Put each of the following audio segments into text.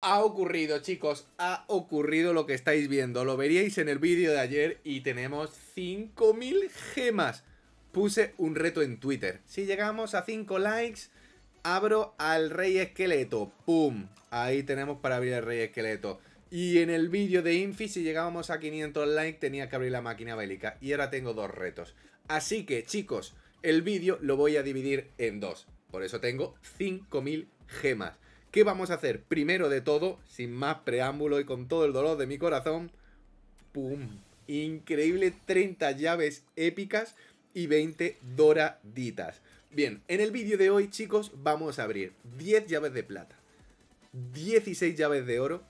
Ha ocurrido, chicos, ha ocurrido lo que estáis viendo. Lo veríais en el vídeo de ayer y tenemos 5.000 gemas. Puse un reto en Twitter. Si llegamos a 5 likes, abro al rey esqueleto. ¡Pum! Ahí tenemos para abrir el rey esqueleto. Y en el vídeo de Infi, si llegábamos a 500 likes, tenía que abrir la máquina bélica. Y ahora tengo dos retos. Así que, chicos, el vídeo lo voy a dividir en dos. Por eso tengo 5.000 gemas. ¿Qué vamos a hacer? Primero de todo, sin más preámbulo y con todo el dolor de mi corazón, ¡pum! Increíble 30 llaves épicas y 20 doraditas. Bien, en el vídeo de hoy, chicos, vamos a abrir 10 llaves de plata, 16 llaves de oro,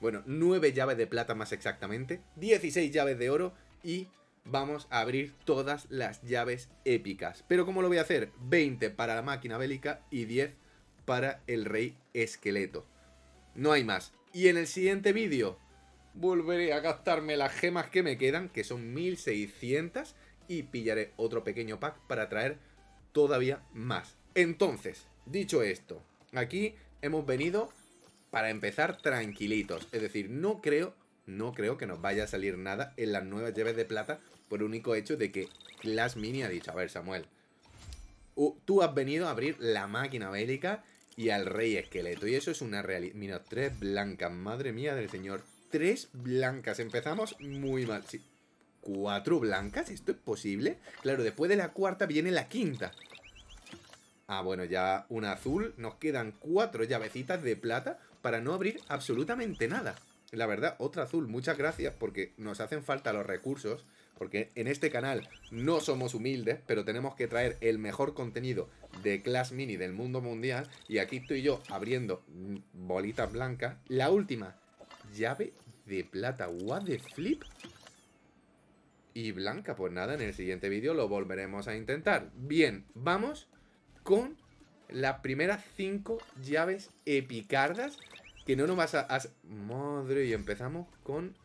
bueno, 9 llaves de plata más exactamente, 16 llaves de oro y vamos a abrir todas las llaves épicas. Pero ¿cómo lo voy a hacer? 20 para la máquina bélica y 10 para el rey esqueleto. No hay más. Y en el siguiente vídeo volveré a gastarme las gemas que me quedan, que son 1600, y pillaré otro pequeño pack para traer todavía más. Entonces, dicho esto, aquí hemos venido para empezar tranquilitos. Es decir, no creo, no creo que nos vaya a salir nada en las nuevas llaves de plata por único hecho de que Clash Mini ha dicho, a ver Samuel, tú has venido a abrir la máquina bélica y al rey esqueleto. Y eso es una realidad. Mira, tres blancas. Madre mía del señor. Tres blancas. Empezamos muy mal. ¿Cuatro blancas? ¿Esto es posible? Claro, después de la cuarta viene la quinta. Ah, bueno, ya una azul. Nos quedan cuatro llavecitas de plata para no abrir absolutamente nada. La verdad, otra azul. Muchas gracias porque nos hacen falta los recursos. Porque en este canal no somos humildes, pero tenemos que traer el mejor contenido de class Mini del mundo mundial. Y aquí estoy yo abriendo bolitas blancas. La última, llave de plata. What the flip? Y blanca, pues nada, en el siguiente vídeo lo volveremos a intentar. Bien, vamos con las primeras cinco llaves epicardas que no nos vas a, a... Madre, y empezamos con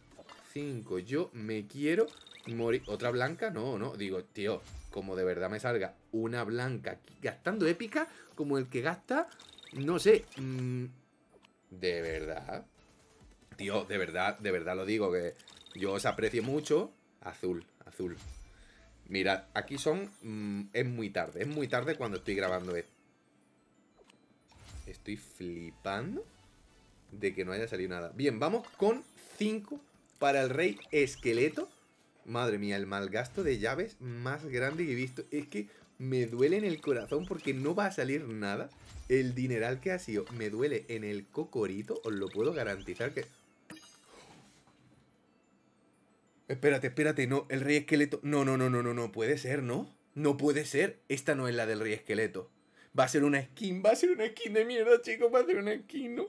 5. Yo me quiero morir. ¿Otra blanca? No, no. Digo, tío, como de verdad me salga una blanca gastando épica como el que gasta, no sé. Mm, de verdad. Tío, de verdad, de verdad lo digo, que yo os aprecio mucho. Azul, azul. Mirad, aquí son... Mm, es muy tarde, es muy tarde cuando estoy grabando esto. Estoy flipando de que no haya salido nada. Bien, vamos con 5 para el rey esqueleto. Madre mía, el malgasto de llaves más grande que he visto. Es que me duele en el corazón porque no va a salir nada. El dineral que ha sido me duele en el cocorito. Os lo puedo garantizar que... Espérate, espérate, no, el rey esqueleto... No, no, no, no, no, no, puede ser, ¿no? No puede ser, esta no es la del rey esqueleto. Va a ser una skin, va a ser una skin de mierda, chicos, va a ser una skin, ¿no?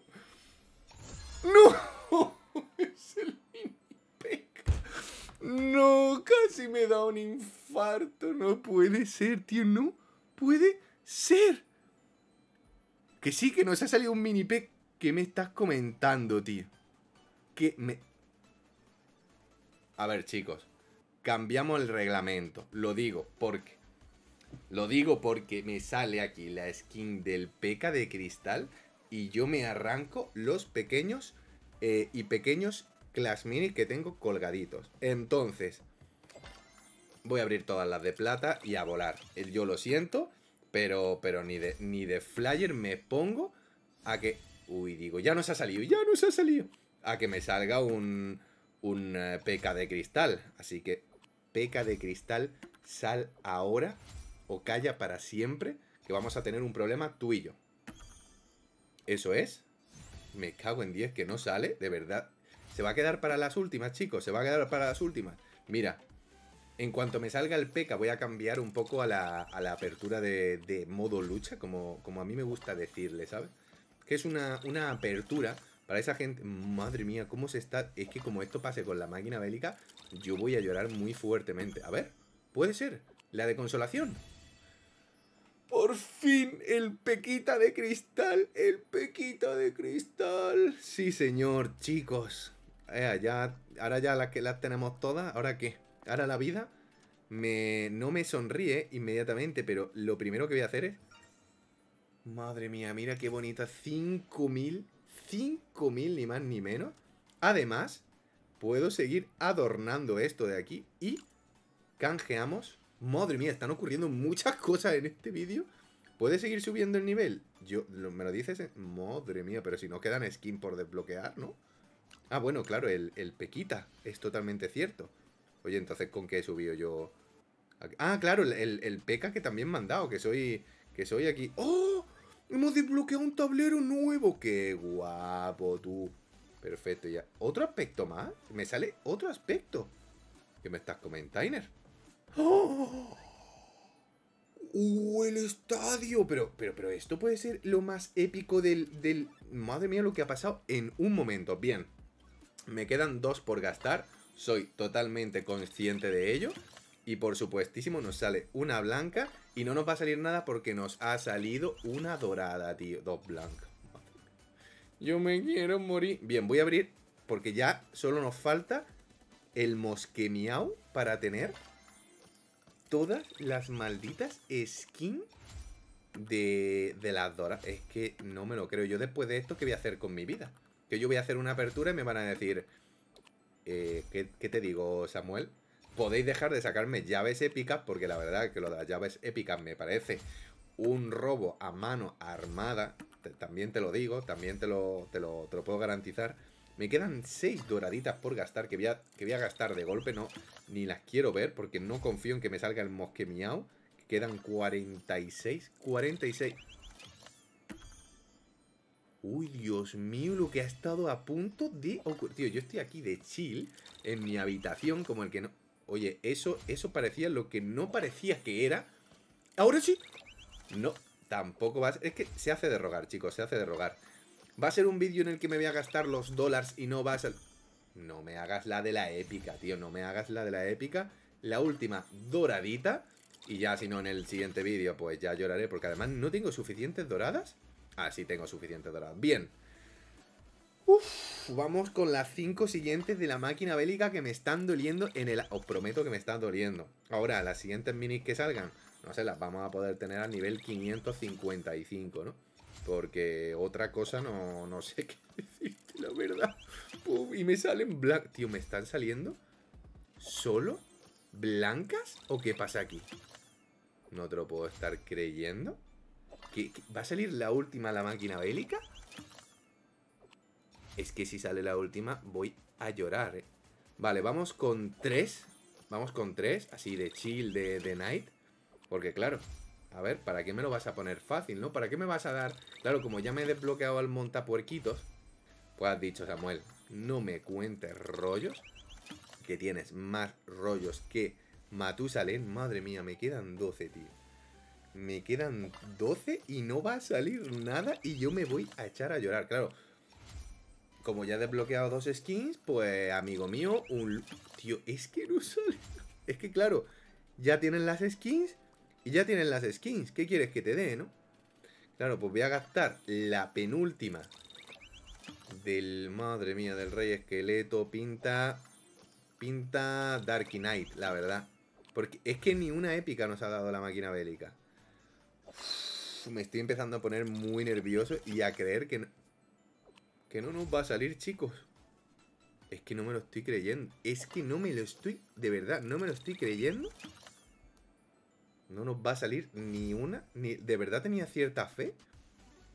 ¡No! No, casi me da un infarto. No puede ser, tío. No puede ser. Que sí, que nos ha salido un mini pec. ¿Qué me estás comentando, tío? Que me... A ver, chicos. Cambiamos el reglamento. Lo digo porque... Lo digo porque me sale aquí la skin del peca de cristal y yo me arranco los pequeños eh, y pequeños Clash Mini que tengo colgaditos. Entonces, voy a abrir todas las de plata y a volar. Eh, yo lo siento, pero, pero ni, de, ni de flyer me pongo a que... Uy, digo, ya no se ha salido, ya se ha salido. A que me salga un, un eh, peca de cristal. Así que, peca de cristal, sal ahora o calla para siempre, que vamos a tener un problema tú y yo. Eso es. Me cago en 10 que no sale, de verdad. Se va a quedar para las últimas, chicos. Se va a quedar para las últimas. Mira, en cuanto me salga el peca voy a cambiar un poco a la, apertura de, modo lucha, como, a mí me gusta decirle, ¿sabes? Que es una, una apertura para esa gente... Madre mía, cómo se está... Es que como esto pase con la máquina bélica, yo voy a llorar muy fuertemente. A ver, puede ser. La de consolación. Por fin, el pequita de cristal, el pequita de cristal. Sí, señor, chicos ya, eh, ahora ya las que tenemos todas, ¿ahora qué? Ahora la vida no me sonríe inmediatamente, pero lo primero que voy a hacer es... Madre mía, mira qué bonita, 5000, 5000 ni más ni menos. Además, puedo seguir adornando esto de aquí y canjeamos. Madre mía, están ocurriendo muchas cosas en este vídeo. ¿Puede seguir subiendo el nivel? Yo, ¿Me lo dices? ¿eh? Madre mía, pero si no quedan skin por desbloquear, ¿no? Ah, bueno, claro, el, el Pequita, es totalmente cierto. Oye, entonces, ¿con qué he subido yo? Ah, claro, el, el Peca que también me han dado, que soy, que soy aquí. ¡Oh! Hemos desbloqueado un tablero nuevo. ¡Qué guapo, tú! Perfecto, ya. ¿Otro aspecto más? Me sale otro aspecto. ¿Qué me estás comentando? ¡Oh! ¡Uh, el estadio! Pero, pero, pero esto puede ser lo más épico del, del... Madre mía, lo que ha pasado en un momento. Bien, me quedan dos por gastar. Soy totalmente consciente de ello. Y por supuestísimo nos sale una blanca y no nos va a salir nada porque nos ha salido una dorada, tío. Dos blancas. Yo me quiero morir. Bien, voy a abrir porque ya solo nos falta el mosquemiao para tener todas las malditas skins de, de las doras. Es que no me lo creo. Yo después de esto, ¿qué voy a hacer con mi vida? Que yo voy a hacer una apertura y me van a decir, eh, ¿qué, te digo, Samuel? Podéis dejar de sacarme llaves épicas, porque la verdad que lo de las llaves épicas me parece un robo a mano armada. también te lo digo, también te lo, te lo, puedo garantizar. Me quedan 6 doraditas por gastar que voy, a, que voy a gastar de golpe, no, ni las quiero ver porque no confío en que me salga el mosquemiao. Quedan 46, 46. Uy, Dios mío, lo que ha estado a punto de ocurrir. Tío, yo estoy aquí de chill en mi habitación como el que no... Oye, eso, eso parecía lo que no parecía que era. Ahora sí. No, tampoco va a ser... Es que se hace de rogar, chicos, se hace de rogar. Va a ser un vídeo en el que me voy a gastar los dólares y no vas a... No me hagas la de la épica, tío, no me hagas la de la épica. La última doradita. Y ya, si no, en el siguiente vídeo, pues ya lloraré, porque además no tengo suficientes doradas Así tengo suficiente dorado. Bien. Uf, vamos con las cinco siguientes de la máquina bélica que me están doliendo en el... Os prometo que me están doliendo. Ahora, las siguientes minis que salgan, no sé, las vamos a poder tener al nivel 555, ¿no? Porque otra cosa no, no sé qué decirte, la verdad. y me salen blancas. Tío, ¿me están saliendo solo blancas? ¿O qué pasa aquí? No te lo puedo estar creyendo va a salir la última la máquina bélica? Es que si sale la última voy a llorar, ¿eh? Vale, vamos con tres. Vamos con tres, así de chill, de, de night. Porque claro, a ver, ¿para qué me lo vas a poner fácil, no? ¿Para qué me vas a dar...? Claro, como ya me he desbloqueado al montapuerquitos, pues has dicho, Samuel, no me cuentes rollos, que tienes más rollos que Matusalén. Madre mía, me quedan 12, tío. Me quedan 12 y no va a salir nada y yo me voy a echar a llorar, claro. Como ya he desbloqueado dos skins, pues, amigo mío, un... Tío, es que no sale... Es que, claro, ya tienen las skins y ya tienen las skins. ¿Qué quieres que te dé, no? Claro, pues voy a gastar la penúltima del... Madre mía, del rey esqueleto. Pinta... Pinta Dark Knight, la verdad. Porque es que ni una épica nos ha dado la máquina bélica me estoy empezando a poner muy nervioso y a creer que no, que no nos va a salir, chicos. Es que no me lo estoy creyendo. Es que no me lo estoy... De verdad, no me lo estoy creyendo. No nos va a salir ni una. Ni, de verdad tenía cierta fe.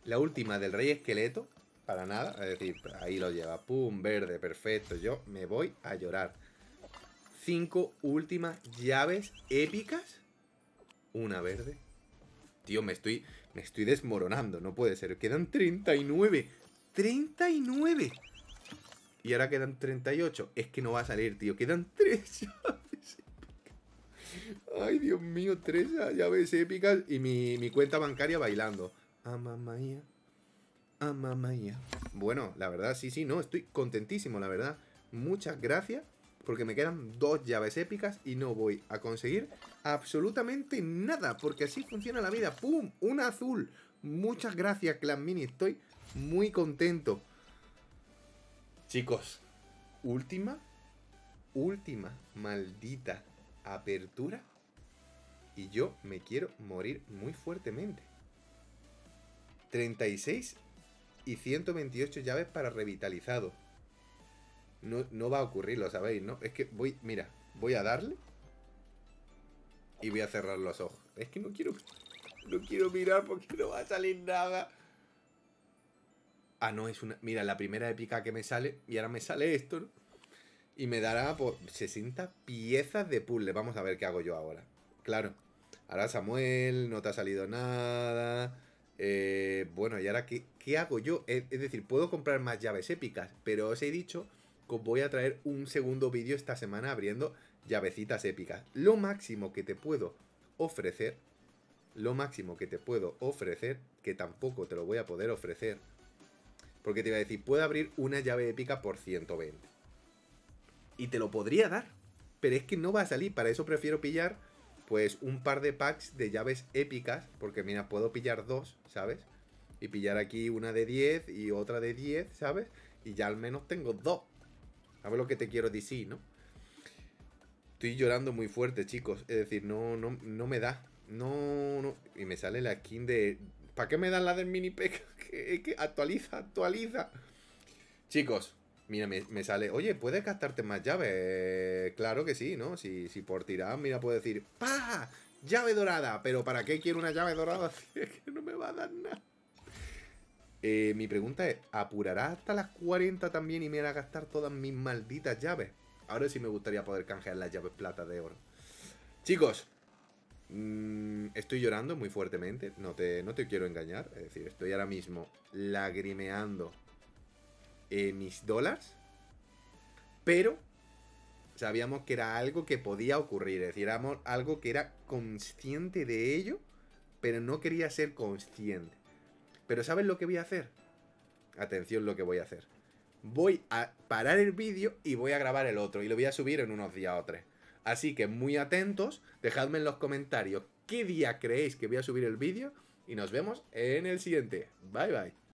La última del rey esqueleto. Para nada. Es decir, ahí lo lleva. Pum, verde, perfecto. Yo me voy a llorar. Cinco últimas llaves épicas. Una verde. Tío, me estoy, me estoy desmoronando, no puede ser. Quedan 39. 39. Y ahora quedan 38. Es que no va a salir, tío. Quedan 3 llaves épicas. Ay, Dios mío, 3 llaves épicas. Y mi, cuenta bancaria bailando. A ah, mamá ¡A ah, mamá Bueno, la verdad, sí, sí, no. Estoy contentísimo, la verdad. Muchas gracias porque me quedan dos llaves épicas y no voy a conseguir absolutamente nada, porque así funciona la vida. ¡Pum! Una azul! Muchas gracias, Clan Mini, estoy muy contento. Chicos, última, última maldita apertura y yo me quiero morir muy fuertemente. 36 y 128 llaves para revitalizado. No, va a ocurrir, lo sabéis, ¿no? Es que voy, mira, voy a darle y voy a cerrar los ojos. Es que no quiero, no quiero mirar porque no va a salir nada. Ah, no, es una... Mira, la primera épica que me sale, y ahora me sale esto, ¿no? Y me dará por 60 piezas de puzzle. Vamos a ver qué hago yo ahora. Claro. Ahora Samuel, no te ha salido nada. Eh, bueno, ¿y ahora qué, qué hago yo? es, decir, puedo comprar más llaves épicas, pero os he dicho voy a traer un segundo vídeo esta semana abriendo llavecitas épicas. Lo máximo que te puedo ofrecer, lo máximo que te puedo ofrecer, que tampoco te lo voy a poder ofrecer, porque te iba a decir, puedo abrir una llave épica por 120. Y te lo podría dar, pero es que no va a salir, para eso prefiero pillar pues un par de packs de llaves épicas, porque mira, puedo pillar dos, ¿sabes? Y pillar aquí una de 10 y otra de 10, ¿sabes? Y ya al menos tengo dos ¿Sabes lo que te quiero decir, no? Estoy llorando muy fuerte, chicos. Es decir, no, no, no me da. No, no. Y me sale la skin de. ¿Para qué me dan la del mini peca? que actualiza, actualiza. Chicos, mira, me, sale. Oye, ¿puedes gastarte más llaves? Claro que sí, ¿no? Si, si por tirar, mira, puedo decir. ¡Pah! Llave dorada. Pero ¿para qué quiero una llave dorada? es que no me va a dar nada. Eh, mi pregunta es, ¿apurará hasta las 40 también y me hará gastar todas mis malditas llaves? Ahora sí me gustaría poder canjear las llaves plata de oro. Chicos, mm, estoy llorando muy fuertemente, no te, no te quiero engañar. Es decir, estoy ahora mismo lagrimeando eh, mis dólares, pero sabíamos que era algo que podía ocurrir, es decir, éramos algo que era consciente de ello, pero no quería ser consciente. Pero ¿sabes lo que voy a hacer? Atención lo que voy a hacer. Voy a parar el vídeo y voy a grabar el otro. Y lo voy a subir en unos días o tres. Así que muy atentos, dejadme en los comentarios qué día creéis que voy a subir el vídeo y nos vemos en el siguiente. Bye bye.